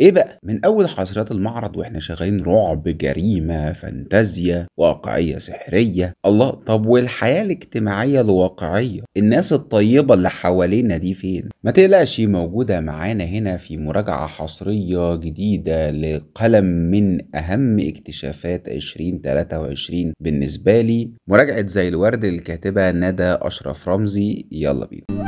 ايه بقى من اول حصريات المعرض واحنا شغالين رعب جريمه فانتازيا واقعيه سحريه الله طب والحياه الاجتماعيه الواقعيه الناس الطيبه اللي حوالينا دي فين ما تقلقش موجوده معانا هنا في مراجعه حصريه جديده لقلم من اهم اكتشافات 2023 بالنسبه لي مراجعه زي الورد الكاتبه ندى اشرف رمزي يلا بينا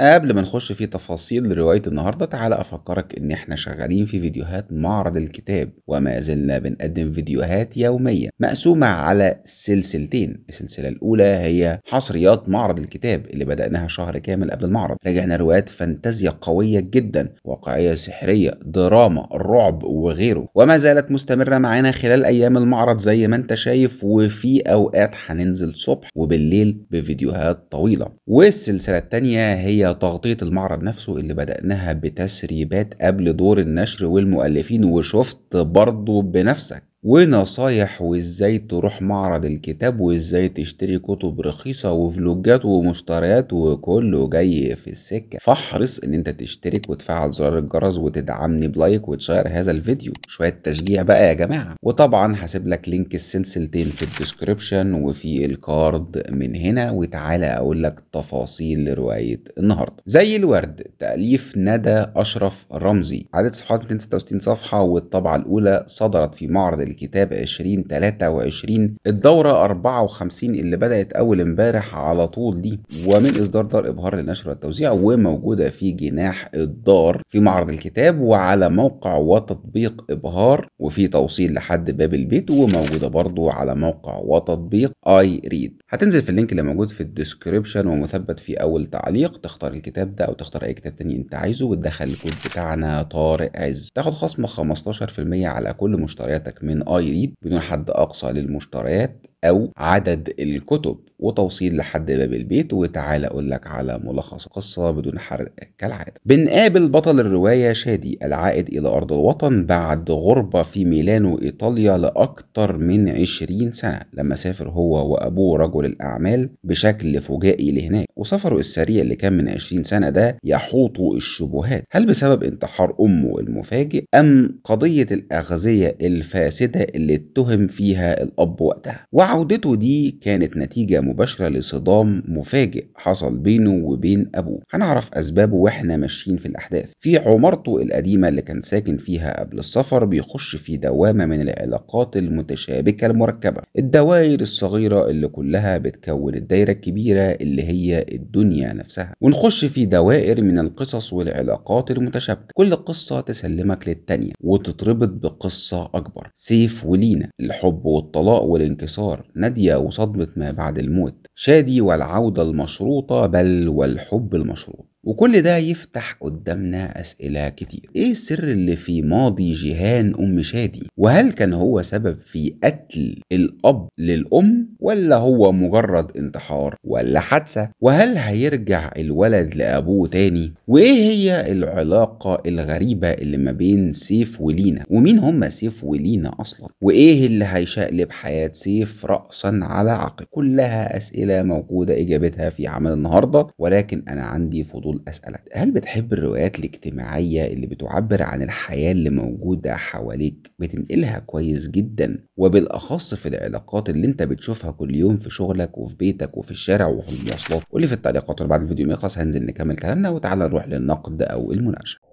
قبل ما نخش في تفاصيل رواية النهاردة تعالى أفكرك إن إحنا شغالين في فيديوهات معرض الكتاب وما زلنا بنقدم فيديوهات يومية مقسومة على سلسلتين السلسلة الأولى هي حصريات معرض الكتاب اللي بدأناها شهر كامل قبل المعرض راجعنا روايات فانتازيا قوية جدا واقعية سحرية دراما رعب وغيره وما زالت مستمرة معانا خلال أيام المعرض زي ما أنت شايف وفي أوقات هننزل صبح وبالليل بفيديوهات طويلة والسلسلة الثانيه هي هي تغطية المعرض نفسه اللي بدأناها بتسريبات قبل دور النشر والمؤلفين وشفت برضه بنفسك ونصايح وازاي تروح معرض الكتاب وازاي تشتري كتب رخيصة وفلوجات ومشتريات وكله جاي في السكة فاحرص ان انت تشترك وتفعل زرار الجرس وتدعمني بلايك وتشير هذا الفيديو شوية تشجيع بقى يا جماعة وطبعا هسيب لك لينك السلسلتين في الديسكريبشن وفي الكارد من هنا وتعالى اقول لك تفاصيل لرواية النهاردة زي الورد تأليف ندى أشرف رمزي عدد صفحات 266 صفحة والطبعة الأولى صدرت في معرض الكتاب 2023 الدورة 54 اللي بدأت أول امبارح على طول دي ومن إصدار دار إبهار للنشر والتوزيع وموجودة في جناح الدار في معرض الكتاب وعلى موقع وتطبيق إبهار وفي توصيل لحد باب البيت وموجودة برضو على موقع وتطبيق اي ريد هتنزل في اللينك اللي موجود في الديسكريبشن ومثبت في أول تعليق تختار الكتاب ده أو تختار أي كتاب تاني أنت عايزه وتدخل الكود بتاعنا طارق عز تاخد خصم 15% على كل مشترياتك من من اي ريد بدون حد اقصى للمشتريات أو عدد الكتب وتوصيل لحد باب البيت وتعالى أقول لك على ملخص قصة بدون حرق كالعادة بنقابل بطل الرواية شادي العائد إلى أرض الوطن بعد غربة في ميلانو إيطاليا لأكثر من 20 سنة لما سافر هو وأبوه رجل الأعمال بشكل فجائي لهناك وسفره السريع اللي كان من 20 سنة ده يحوط الشبهات هل بسبب انتحار أمه المفاجئ أم قضية الأغذية الفاسدة اللي اتهم فيها الأب وقتها عودته دي كانت نتيجة مباشرة لصدام مفاجئ حصل بينه وبين أبوه هنعرف أسبابه وإحنا ماشيين في الأحداث في عمارته القديمة اللي كان ساكن فيها قبل السفر بيخش في دوامة من العلاقات المتشابكة المركبة الدوائر الصغيرة اللي كلها بتكون الدايرة الكبيرة اللي هي الدنيا نفسها ونخش في دوائر من القصص والعلاقات المتشابكة كل قصة تسلمك للتانية وتتربط بقصة أكبر سيف ولينا الحب والطلاق والانكسار البشر نادية وصدمة ما بعد الموت شادي والعودة المشروطة بل والحب المشروط وكل ده يفتح قدامنا أسئلة كتير إيه السر اللي في ماضي جيهان أم شادي وهل كان هو سبب في قتل الأب للأم ولا هو مجرد انتحار ولا حادثة وهل هيرجع الولد لأبوه تاني وإيه هي العلاقة الغريبة اللي ما بين سيف ولينا ومين هما سيف ولينا أصلا وإيه اللي هيشقلب حياة سيف رأسا على عقب كلها أسئلة موجودة إجابتها في عمل النهاردة ولكن أنا عندي فضول دول أسألك هل بتحب الروايات الاجتماعية اللي بتعبر عن الحياة اللي موجودة حواليك بتنقلها كويس جدا وبالأخص في العلاقات اللي أنت بتشوفها كل يوم في شغلك وفي بيتك وفي الشارع وفي المواصلات قولي في التعليقات وبعد الفيديو ما يخلص هنزل نكمل كلامنا وتعالى نروح للنقد أو المناقشة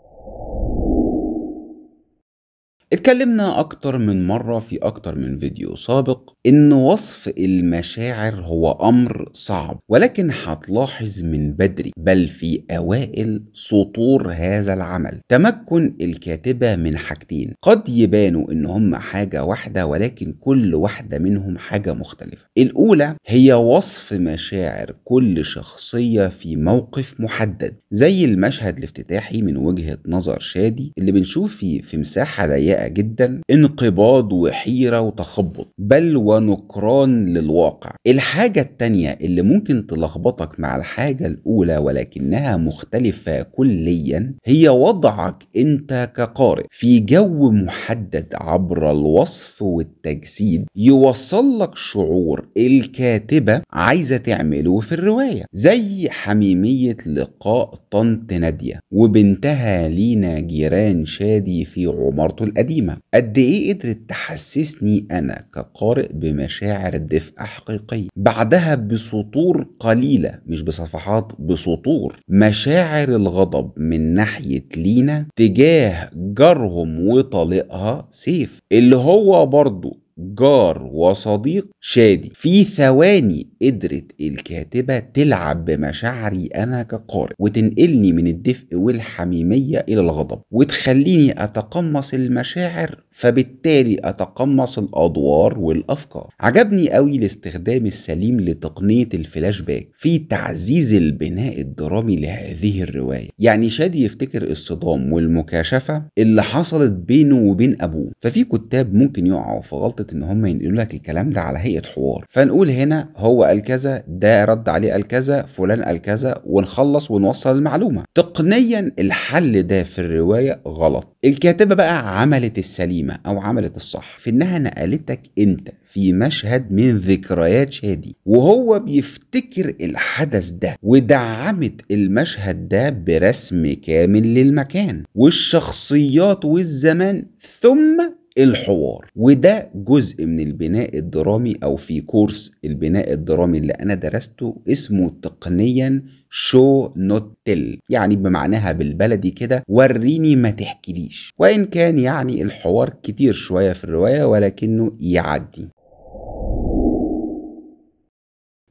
اتكلمنا أكتر من مرة في أكتر من فيديو سابق إن وصف المشاعر هو أمر صعب ولكن هتلاحظ من بدري بل في أوائل سطور هذا العمل تمكن الكاتبة من حاجتين قد يبانوا إن هم حاجة واحدة ولكن كل واحدة منهم حاجة مختلفة الأولى هي وصف مشاعر كل شخصية في موقف محدد زي المشهد الافتتاحي من وجهة نظر شادي اللي بنشوف فيه في مساحة ضيقة سيئة جدا انقباض وحيرة وتخبط بل ونكران للواقع الحاجة التانية اللي ممكن تلخبطك مع الحاجة الأولى ولكنها مختلفة كليا هي وضعك أنت كقارئ في جو محدد عبر الوصف والتجسيد يوصل لك شعور الكاتبة عايزة تعمله في الرواية زي حميمية لقاء طنط نادية وبنتها لينا جيران شادي في عمارته القديمة القديمة قد إيه قدرت تحسسني أنا كقارئ بمشاعر دفء حقيقية بعدها بسطور قليلة مش بصفحات بسطور مشاعر الغضب من ناحية لينا تجاه جارهم وطليقها سيف اللي هو برضه جار وصديق شادي في ثواني قدرت الكاتبة تلعب بمشاعري أنا كقارئ وتنقلني من الدفء والحميمية إلى الغضب وتخليني أتقمص المشاعر فبالتالي اتقمص الادوار والافكار عجبني قوي الاستخدام السليم لتقنيه الفلاش باك في تعزيز البناء الدرامي لهذه الروايه يعني شادي يفتكر الصدام والمكاشفه اللي حصلت بينه وبين ابوه ففي كتاب ممكن يقعوا في غلطه ان هم ينقلوا لك الكلام ده على هيئه حوار فنقول هنا هو قال كذا ده رد عليه قال كذا فلان قال كذا ونخلص ونوصل المعلومه تقنيا الحل ده في الروايه غلط الكاتبه بقى عملت السليم السليمة أو عملت الصح في إنها نقلتك أنت في مشهد من ذكريات شادي وهو بيفتكر الحدث ده ودعمت المشهد ده برسم كامل للمكان والشخصيات والزمان ثم الحوار وده جزء من البناء الدرامي او في كورس البناء الدرامي اللي انا درسته اسمه تقنيا شو نوت تل يعني بمعناها بالبلدي كده وريني ما تحكيليش وإن كان يعني الحوار كتير شوية في الرواية ولكنه يعدي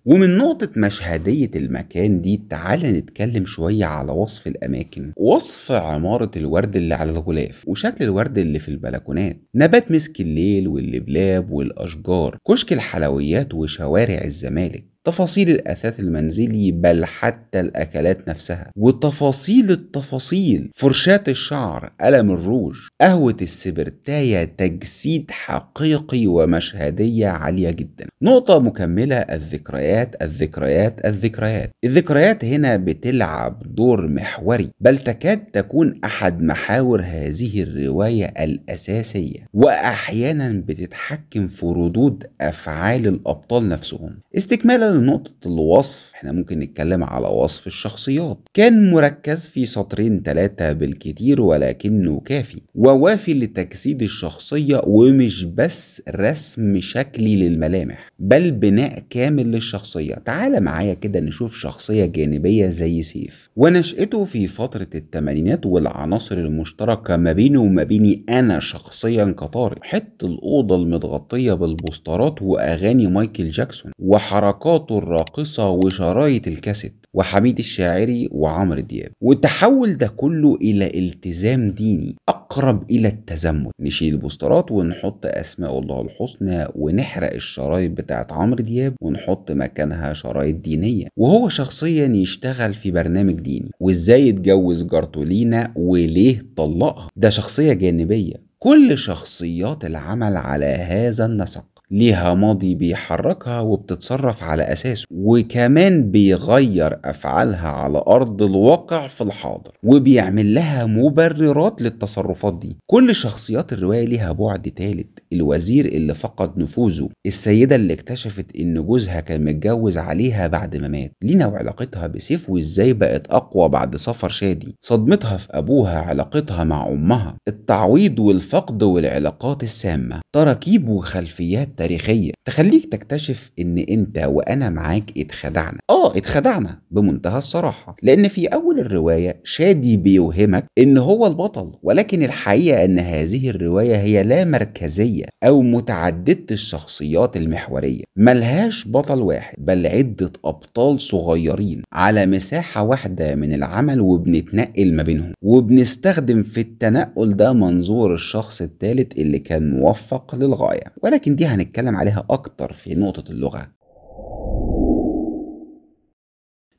ومن نقطة مشهدية المكان دي تعالى نتكلم شوية على وصف الأماكن وصف عمارة الورد اللي على الغلاف وشكل الورد اللي في البلكونات نبات مسك الليل واللبلاب والأشجار كشك الحلويات وشوارع الزمالك تفاصيل الأثاث المنزلي بل حتى الأكلات نفسها وتفاصيل التفاصيل فرشاة الشعر قلم الروج قهوة السبرتاية تجسيد حقيقي ومشهدية عالية جدا نقطة مكملة الذكريات الذكريات الذكريات الذكريات هنا بتلعب دور محوري بل تكاد تكون أحد محاور هذه الرواية الأساسية وأحيانا بتتحكم في ردود أفعال الأبطال نفسهم استكمالا لنقطة الوصف احنا ممكن نتكلم على وصف الشخصيات كان مركز في سطرين تلاتة بالكتير ولكنه كافي ووافي لتجسيد الشخصية ومش بس رسم شكلي للملامح بل بناء كامل للشخصية تعال معايا كده نشوف شخصية جانبية زي سيف ونشأته في فترة التمانينات والعناصر المشتركة ما بينه وما بيني أنا شخصيا كطارق حتة الأوضة المتغطية بالبوسترات وأغاني مايكل جاكسون وحركات الأصوات الراقصة وشرايط الكاسيت وحميد الشاعري وعمرو دياب والتحول ده كله إلى التزام ديني أقرب إلى التزمت نشيل البوسترات ونحط أسماء الله الحسنى ونحرق الشرايط بتاعت عمرو دياب ونحط مكانها شرايط دينية وهو شخصيا يشتغل في برنامج ديني وإزاي اتجوز جارته لينا وليه طلقها ده شخصية جانبية كل شخصيات العمل على هذا النسق ليها ماضي بيحركها وبتتصرف على أساسه وكمان بيغير أفعالها على أرض الواقع في الحاضر وبيعمل لها مبررات للتصرفات دي كل شخصيات الرواية ليها بعد ثالث الوزير اللي فقد نفوذه السيدة اللي اكتشفت إن جوزها كان متجوز عليها بعد ما مات لينا وعلاقتها بسيف وإزاي بقت أقوى بعد سفر شادي صدمتها في أبوها علاقتها مع أمها التعويض والفقد والعلاقات السامة تراكيب وخلفيات تاريخية تخليك تكتشف ان انت وانا معاك اتخدعنا اه اتخدعنا بمنتهى الصراحة لان في اول الرواية شادي بيوهمك ان هو البطل ولكن الحقيقة ان هذه الرواية هي لا مركزية او متعددة الشخصيات المحورية ملهاش بطل واحد بل عدة ابطال صغيرين على مساحة واحدة من العمل وبنتنقل ما بينهم وبنستخدم في التنقل ده منظور الشخص الثالث اللي كان موفق للغاية ولكن دي هنتكلم هنتكلم عليها أكتر في نقطة اللغة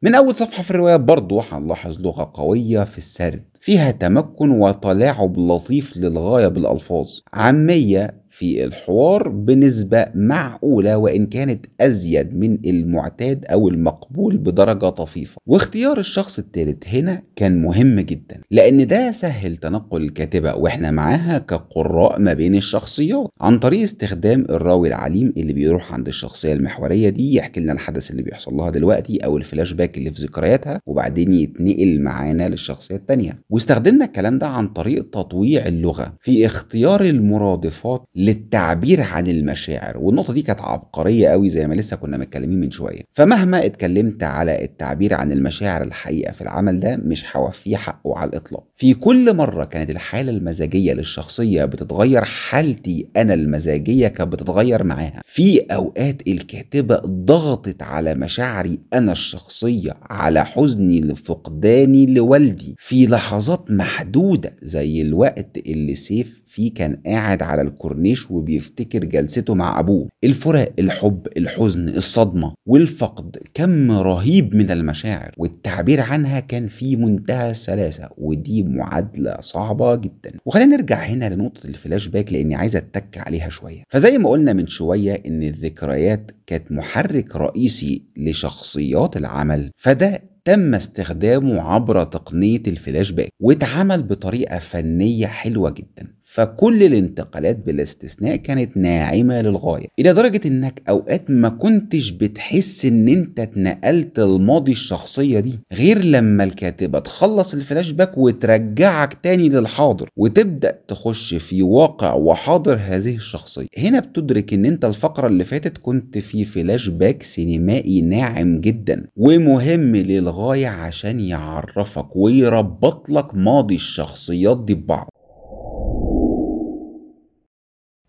من أول صفحة في الرواية برضه هنلاحظ لغة قوية في السرد فيها تمكن وتلاعب لطيف للغاية بالألفاظ عامية في الحوار بنسبة معقولة وإن كانت أزيد من المعتاد أو المقبول بدرجة طفيفة واختيار الشخص الثالث هنا كان مهم جدا لأن ده سهل تنقل الكاتبة وإحنا معاها كقراء ما بين الشخصيات عن طريق استخدام الراوي العليم اللي بيروح عند الشخصية المحورية دي يحكي لنا الحدث اللي بيحصل لها دلوقتي أو الفلاش باك اللي في ذكرياتها وبعدين يتنقل معانا للشخصية الثانية واستخدمنا الكلام ده عن طريق تطويع اللغة في اختيار المرادفات للتعبير عن المشاعر والنقطه دي كانت عبقريه قوي زي ما لسه كنا متكلمين من شويه فمهما اتكلمت على التعبير عن المشاعر الحقيقه في العمل ده مش هوفيه حقه على الاطلاق في كل مره كانت الحاله المزاجيه للشخصيه بتتغير حالتي انا المزاجيه كانت بتتغير معاها في اوقات الكاتبه ضغطت على مشاعري انا الشخصيه على حزني لفقداني لوالدي في لحظات محدوده زي الوقت اللي سيف فيه كان قاعد على الكورنيش بيعيش وبيفتكر جلسته مع أبوه الفراق الحب الحزن الصدمة والفقد كم رهيب من المشاعر والتعبير عنها كان في منتهى السلاسة ودي معادلة صعبة جدا وخلينا نرجع هنا لنقطة الفلاش باك لأني عايز أتك عليها شوية فزي ما قلنا من شوية إن الذكريات كانت محرك رئيسي لشخصيات العمل فده تم استخدامه عبر تقنية الفلاش باك واتعمل بطريقة فنية حلوة جدا فكل الانتقالات بالاستثناء كانت ناعمة للغاية إلى درجة إنك أوقات ما كنتش بتحس إن أنت اتنقلت الماضي الشخصية دي غير لما الكاتبة تخلص الفلاش باك وترجعك تاني للحاضر وتبدأ تخش في واقع وحاضر هذه الشخصية هنا بتدرك إن أنت الفقرة اللي فاتت كنت في فلاش باك سينمائي ناعم جدا ومهم للغاية عشان يعرفك ويربط لك ماضي الشخصيات دي ببعض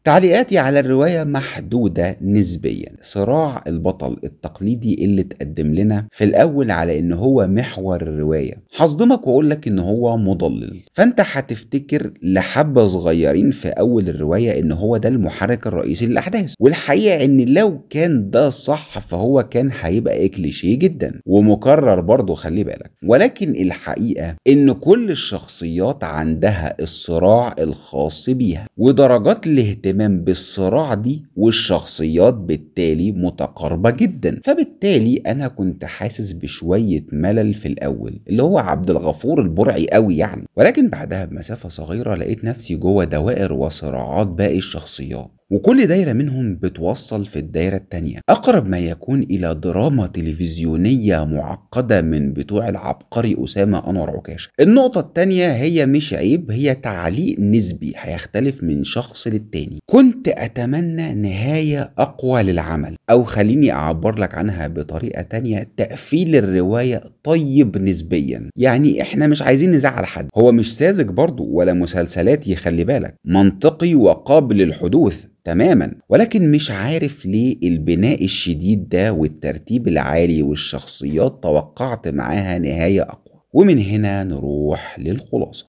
تعليقاتي على الرواية محدودة نسبيا صراع البطل التقليدي اللي اتقدم لنا في الأول على إن هو محور الرواية هصدمك وأقول لك إن هو مضلل فأنت هتفتكر لحبة صغيرين في أول الرواية إن هو ده المحرك الرئيسي للأحداث والحقيقة إن لو كان ده صح فهو كان هيبقى كليشيه جدا ومكرر برضه خلي بالك ولكن الحقيقة إن كل الشخصيات عندها الصراع الخاص بيها ودرجات الاهتمام الاهتمام بالصراع دي والشخصيات بالتالي متقاربة جدا فبالتالي أنا كنت حاسس بشوية ملل في الأول اللي هو عبد الغفور البرعي قوي يعني ولكن بعدها بمسافة صغيرة لقيت نفسي جوه دوائر وصراعات باقي الشخصيات وكل دايرة منهم بتوصل في الدايرة التانية أقرب ما يكون إلى دراما تلفزيونية معقدة من بتوع العبقري أسامة أنور عكاشة النقطة التانية هي مش عيب هي تعليق نسبي هيختلف من شخص للتاني كنت أتمنى نهاية أقوى للعمل أو خليني أعبر لك عنها بطريقة تانية تقفيل الرواية طيب نسبيا يعني إحنا مش عايزين نزعل حد هو مش ساذج برضه ولا مسلسلاتي خلي بالك منطقي وقابل للحدوث تماما ولكن مش عارف ليه البناء الشديد ده والترتيب العالي والشخصيات توقعت معاها نهاية أقوى ومن هنا نروح للخلاصة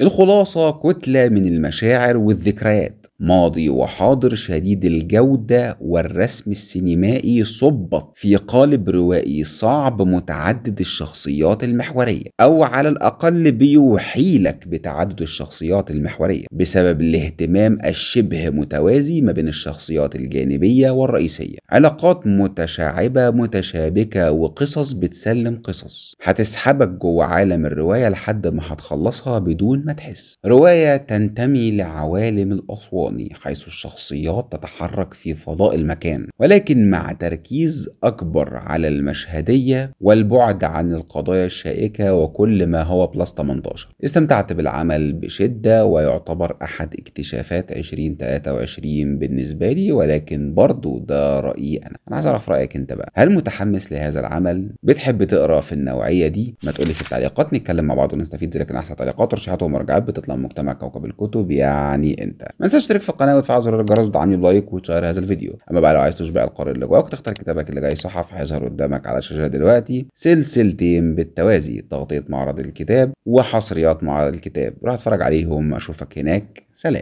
الخلاصة كتلة من المشاعر والذكريات ماضي وحاضر شديد الجودة والرسم السينمائي صبت في قالب روائي صعب متعدد الشخصيات المحورية أو على الأقل بيوحي لك بتعدد الشخصيات المحورية بسبب الاهتمام الشبه متوازي ما بين الشخصيات الجانبية والرئيسية علاقات متشعبة متشابكة وقصص بتسلم قصص هتسحبك جوه عالم الرواية لحد ما هتخلصها بدون ما تحس رواية تنتمي لعوالم الأصوات الوطني حيث الشخصيات تتحرك في فضاء المكان ولكن مع تركيز أكبر على المشهدية والبعد عن القضايا الشائكة وكل ما هو بلس 18 استمتعت بالعمل بشدة ويعتبر أحد اكتشافات 2023 بالنسبة لي ولكن برضو ده رأيي أنا أنا عايز أعرف رأيك أنت بقى هل متحمس لهذا العمل بتحب تقرأ في النوعية دي ما تقولي في التعليقات نتكلم مع بعض ونستفيد لكن أحسن تعليقات ورشحات ومراجعات بتطلع من مجتمع كوكب الكتب يعني أنت ما تنساش اشترك في القناه وتفعل زر الجرس ودعمني بلايك وتشير هذا الفيديو اما بقى لو عايز تشبع القارئ اللي جواك تختار كتابك اللي جاي صحف هيظهر قدامك على الشاشه دلوقتي سلسلتين بالتوازي تغطيه معرض الكتاب وحصريات معرض الكتاب روح اتفرج عليهم اشوفك هناك سلام